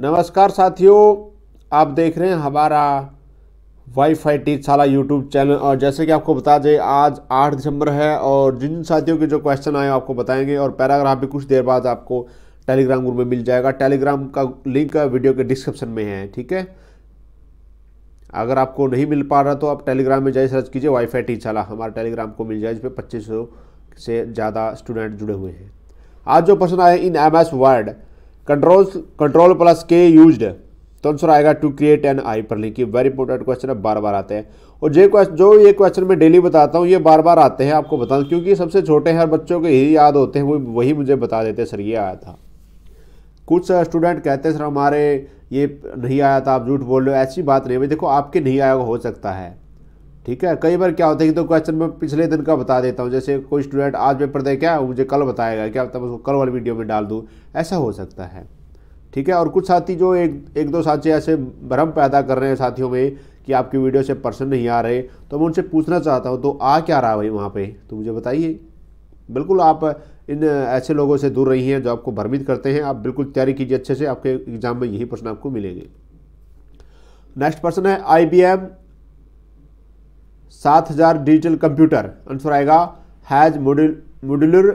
नमस्कार साथियों आप देख रहे हैं हमारा वाईफाई टीचशाला यूट्यूब चैनल और जैसे कि आपको बता दें आज 8 दिसंबर है और जिन साथियों के जो क्वेश्चन आए आपको बताएंगे और पैराग्राफ भी कुछ देर बाद आपको टेलीग्राम ग्रुप में मिल जाएगा टेलीग्राम का लिंक वीडियो के डिस्क्रिप्शन में है ठीक है अगर आपको नहीं मिल पा रहा तो आप टेलीग्राम में जाइए सर्च कीजिए वाईफाई टीचाला हमारा टेलीग्राम को मिल जाए जिसमें पच्चीस से ज़्यादा स्टूडेंट जुड़े हुए हैं आज जो प्रश्न आए in M S Word control control plus के यूज तो आंसर आएगा to create an hyperlink very important question अब बार बार आते हैं और ये क्वेश्चन जो ये क्वेश्चन मैं डेली बताता हूँ ये बार बार आते हैं आपको बता क्योंकि सबसे छोटे हर बच्चों के ही याद होते हैं वो वही मुझे बता देते सर ये आया था कुछ स्टूडेंट कहते हैं सर हमारे ये नहीं आया था आप झूठ बोल रहे हो ऐसी बात नहीं भाई देखो आपके नहीं आया हो सकता है ठीक है कई बार क्या होता है कि तो क्वेश्चन मैं पिछले दिन का बता देता हूँ जैसे कोई स्टूडेंट आज पेपर दे क्या मुझे कल बताएगा क्या तब मतलब उसको कल वाली वीडियो में डाल दूँ ऐसा हो सकता है ठीक है और कुछ साथी जो एक एक दो साथी ऐसे भ्रम पैदा कर रहे हैं साथियों में कि आपकी वीडियो से पर्सन नहीं आ रहे तो मैं उनसे पूछना चाहता हूँ तो आ क्या रहा भाई वहाँ पर तो मुझे बताइए बिल्कुल आप इन ऐसे लोगों से दूर रही हैं जो आपको भ्रमित करते हैं आप बिल्कुल तैयारी कीजिए अच्छे से आपके एग्ज़ाम में यही प्रश्न आपको मिलेंगे नेक्स्ट पर्सन है आई बी एम सात हजार डिजिटल कंप्यूटर आंसर आएगा हैज़ मोडुलर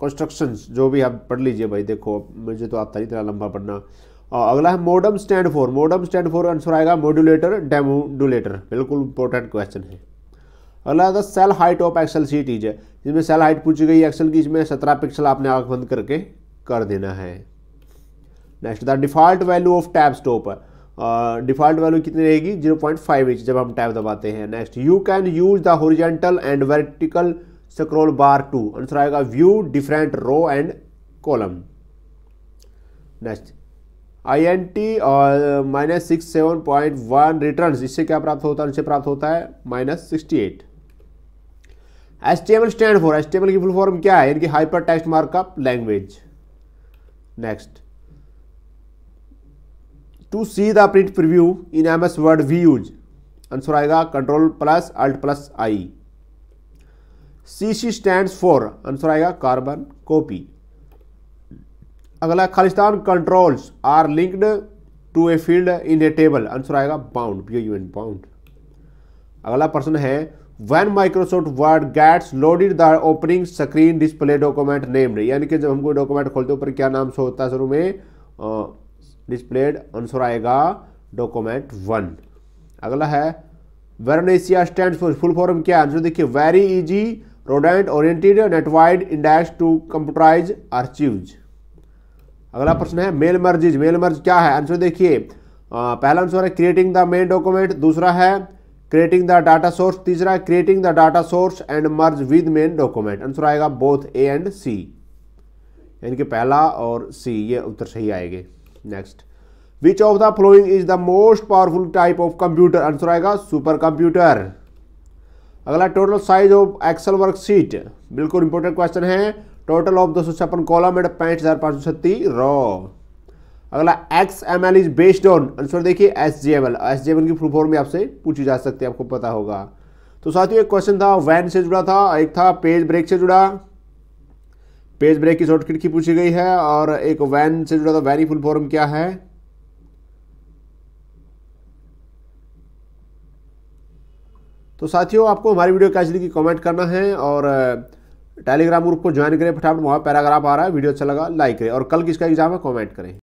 कंस्ट्रक्शन जो भी आप पढ़ लीजिए भाई देखो मुझे तो आता ही इतना लंबा पढ़ना और अगला है modem stand for modem stand for answer आएगा मोडुलेटर डेमोडुलेटर बिल्कुल इंपॉर्टेंट क्वेश्चन है अगला था cell height of Excel sheet is है जिसमें सेल हाइट पूछी गई एक्सेल की इसमें सत्रह पिक्सल आपने आग बंद करके कर देना है next the default value of tab stop default value कितनी रहेगी जीरो पॉइंट फाइव इंच जब हम टाइप दबाते हैं next you can use the horizontal and vertical scroll bar to answer आएगा view different row and column next I N T और minus six seven point one return इससे क्या प्राप्त होता है इससे प्राप्त होता है minus sixty eight S T M L stand for S T M L की फुल फॉर्म क्या है इनकी hyper text markup language next to see the print preview in M S Word we use answer आएगा control plus alt plus I C C stand for answer आएगा carbon copy अगला खालिस्तान controls are linked to a field in a table answer आएगा bound P U N bound अगला प्रश्न है when Microsoft Word gets loaded the opening screen display document named यानी कि जब हमको डॉक्यूमेंट खोलते ऊपर क्या नाम से होता है शुरू में डिस्प्लेड आंसर आएगा डॉक्यूमेंट वन अगला है Veronica stand for full form क्या आंसर देखिए very easy rodent oriented netwide index to computerized archives अगला प्रश्न है मेल मर्जिज मेल मर्ज क्या है आंसर देखिए पहला आंसर है क्रिएटिंग द मेन डॉक्यूमेंट दूसरा है क्रिएटिंग द डाटा सोर्स तीसरा है creating the data source and merge with main document answer आएगा बोथ ए एंड सी यानी कि पहला और सी ये उत्तर सही आएंगे next which of the following is the most powerful type of computer answer आएगा सुपर कंप्यूटर अगला total size of Excel worksheet बिल्कुल इंपॉर्टेंट क्वेश्चन है टोटल ऑफ दो सौ छप्पन कॉलम एंड पैंठ हज़ार पांच सौ छत्तीस रॉ अगला X M L is based on answer देखिए S G M L S G M L की फुल फॉर्म भी आपसे पूछी जा सकती है आपको पता होगा तो साथियों एक क्वेश्चन था वैन से जुड़ा था एक था पेज ब्रेक से जुड़ा पेज ब्रेक की शॉर्टकट की पूछी गई है और एक वैन से जुड़ा था वैनी फुल फॉर्म क्या है तो साथियों आपको हमारी वीडियो कैसी लगी कमेंट करना है और टेलीग्राम ग्रुप को ज्वाइन करें फटाफट वहाँ पैराग्राफ आ रहा है वीडियो अच्छा लगा लाइक करें और कल किसका एग्जाम है कमेंट करें